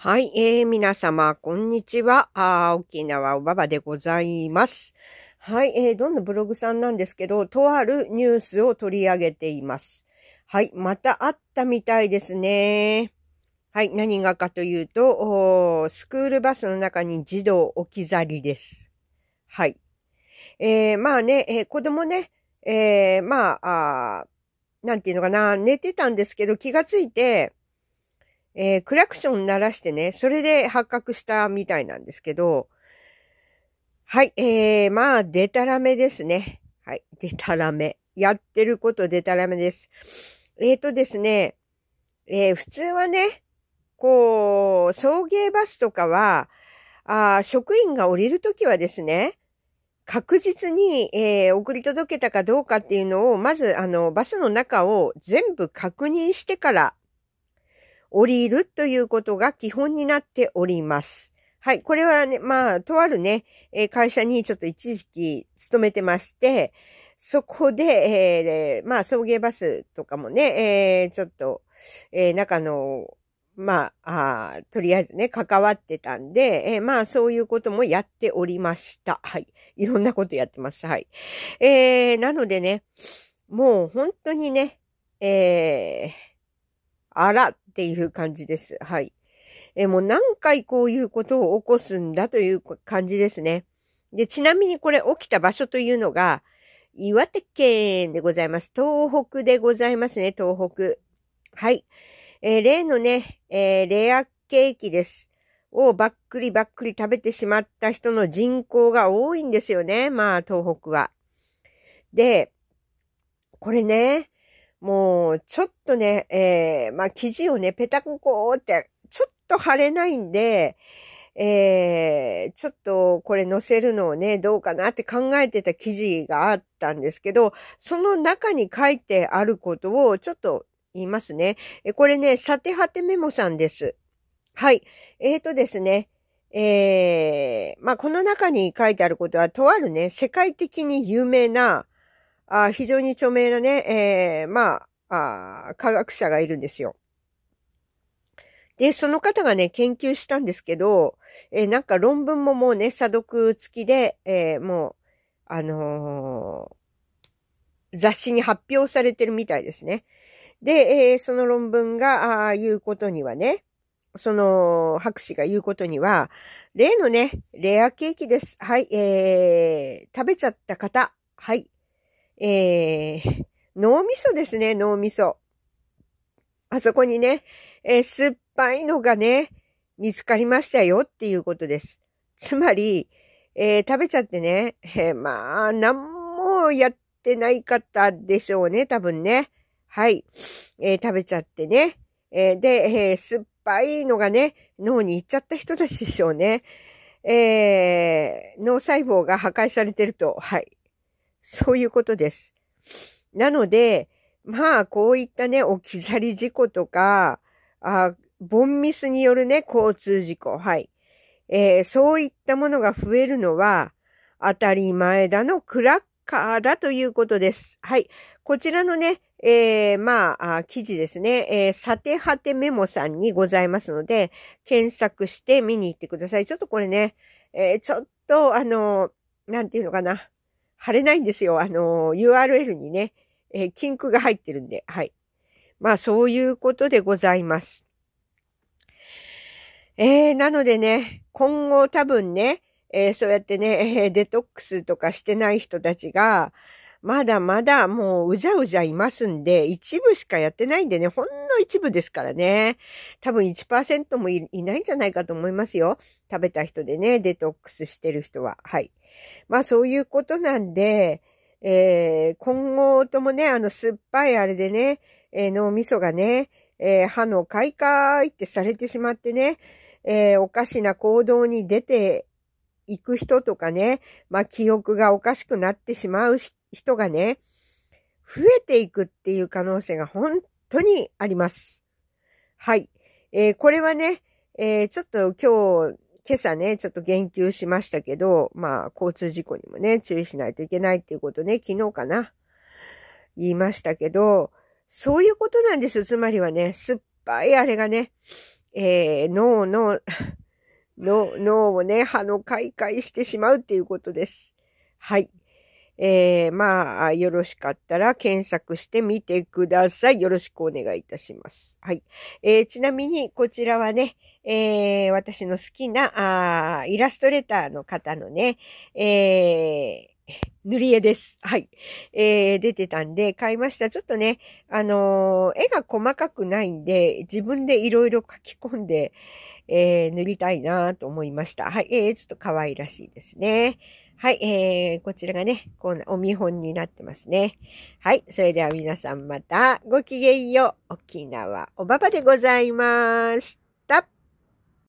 はい、えー、皆様、こんにちは。あ沖縄おばばでございます。はい、えー、どんなブログさんなんですけど、とあるニュースを取り上げています。はい、またあったみたいですね。はい、何がかというと、スクールバスの中に児童置き去りです。はい。えー、まあね、えー、子供ね、えー、まああ、なんていうのかな、寝てたんですけど、気がついて、えー、クラクション鳴らしてね、それで発覚したみたいなんですけど、はい、えー、まあ、でたらめですね。はい、でたらめ。やってることでたらめです。えーとですね、えー、普通はね、こう、送迎バスとかは、あ職員が降りるときはですね、確実に、えー、送り届けたかどうかっていうのを、まず、あの、バスの中を全部確認してから降りるということが基本になっております。はい。これはね、まあ、とあるね、え会社にちょっと一時期勤めてまして、そこで、えー、まあ、送迎バスとかもね、えー、ちょっと、えー、中の、まああ、とりあえずね、関わってたんで、えー、まあ、そういうこともやっておりました。はい。いろんなことやってます。はい。えー、なのでね、もう本当にね、えー、あらっっていう感じです。はい。えもう何回こういうことを起こすんだという感じですね。で、ちなみにこれ起きた場所というのが、岩手県でございます。東北でございますね、東北。はい。えー、例のね、えー、レアケーキです。をばっくりばっくり食べてしまった人の人口が多いんですよね。まあ、東北は。で、これね、もう、ちょっとね、えー、まあ、生地をね、ペタココって、ちょっと貼れないんで、えー、ちょっとこれ載せるのをね、どうかなって考えてた記事があったんですけど、その中に書いてあることをちょっと言いますね。えこれね、さてはてメモさんです。はい。えーとですね。えー、まあ、この中に書いてあることは、とあるね、世界的に有名な、あ非常に著名なね、えー、まああ、科学者がいるんですよ。で、その方がね、研究したんですけど、えー、なんか論文ももうね、査読付きで、えー、もう、あのー、雑誌に発表されてるみたいですね。で、えー、その論文が、あ言うことにはね、その、博士が言うことには、例のね、レアケーキです。はい、えー、食べちゃった方、はい、えー、脳みそですね、脳みそ。あそこにね、えー、酸っぱいのがね、見つかりましたよっていうことです。つまり、えー、食べちゃってね、えー、まあ、なんもやってない方でしょうね、多分ね。はい。えー、食べちゃってね。えー、で、えー、酸っぱいのがね、脳に行っちゃった人たちでしょうね。えー、脳細胞が破壊されてると、はい、そういうことです。なので、まあ、こういったね、置き去り事故とか、あ、ボンミスによるね、交通事故、はい。えー、そういったものが増えるのは、当たり前だのクラッカーだということです。はい。こちらのね、えー、まああ、記事ですね、えー、さてはてメモさんにございますので、検索して見に行ってください。ちょっとこれね、えー、ちょっと、あの、なんていうのかな。貼れないんですよ。あの、URL にね、えー、キが入ってるんで、はい。まあ、そういうことでございます。えー、なのでね、今後多分ね、えー、そうやってね、えデトックスとかしてない人たちが、まだまだもううじゃうじゃいますんで、一部しかやってないんでね、ほんの一部ですからね。多分1%もいないんじゃないかと思いますよ。食べた人でね、デトックスしてる人は。はい。まあそういうことなんで、えー、今後ともね、あの酸っぱいあれでね、えー、脳みそがね、えー、歯の開いってされてしまってね、えおかしな行動に出ていく人とかね、まあ記憶がおかしくなってしまう人がね、増えていくっていう可能性が本当にあります。はい。えこれはね、えちょっと今日今朝ね、ちょっと言及しましたけど、まあ、交通事故にもね、注意しないといけないっていうことね、昨日かな、言いましたけど、そういうことなんです。つまりはね、酸っぱいあれがね、えー、脳の、脳をね、歯の開会してしまうっていうことです。はい。えー、まあ、よろしかったら検索してみてください。よろしくお願いいたします。はい。えー、ちなみに、こちらはね、えー、私の好きな、あイラストレーターの方のね、え塗り絵です。はい。えー、出てたんで買いました。ちょっとね、あのー、絵が細かくないんで、自分でいろいろ書き込んで、えー、塗りたいなと思いました。はい。えー、ちょっと可愛らしいですね。はい、えー、こちらがね、こうお見本になってますね。はい、それでは皆さんまたごきげんよう。沖縄おばばでございました。